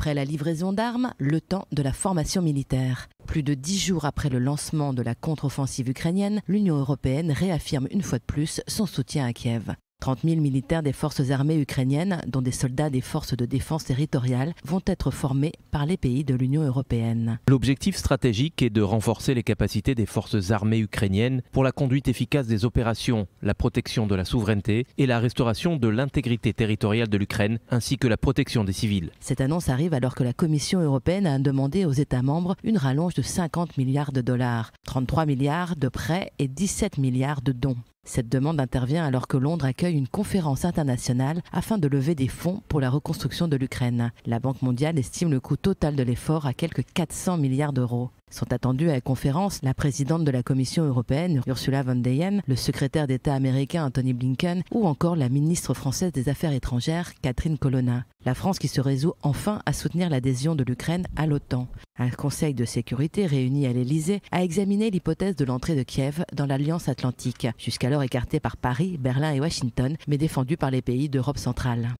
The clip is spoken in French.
après la livraison d'armes, le temps de la formation militaire. Plus de dix jours après le lancement de la contre-offensive ukrainienne, l'Union européenne réaffirme une fois de plus son soutien à Kiev. 30 000 militaires des forces armées ukrainiennes, dont des soldats des forces de défense territoriale, vont être formés par les pays de l'Union européenne. L'objectif stratégique est de renforcer les capacités des forces armées ukrainiennes pour la conduite efficace des opérations, la protection de la souveraineté et la restauration de l'intégrité territoriale de l'Ukraine, ainsi que la protection des civils. Cette annonce arrive alors que la Commission européenne a demandé aux États membres une rallonge de 50 milliards de dollars, 33 milliards de prêts et 17 milliards de dons. Cette demande intervient alors que Londres accueille une conférence internationale afin de lever des fonds pour la reconstruction de l'Ukraine. La Banque mondiale estime le coût total de l'effort à quelques 400 milliards d'euros. Sont attendus à la conférence la présidente de la Commission européenne Ursula von der Leyen, le secrétaire d'État américain Anthony Blinken ou encore la ministre française des Affaires étrangères Catherine Colonna. La France qui se résout enfin à soutenir l'adhésion de l'Ukraine à l'OTAN. Un conseil de sécurité réuni à l'Elysée a examiné l'hypothèse de l'entrée de Kiev dans l'Alliance atlantique, jusqu'alors écartée par Paris, Berlin et Washington, mais défendue par les pays d'Europe centrale.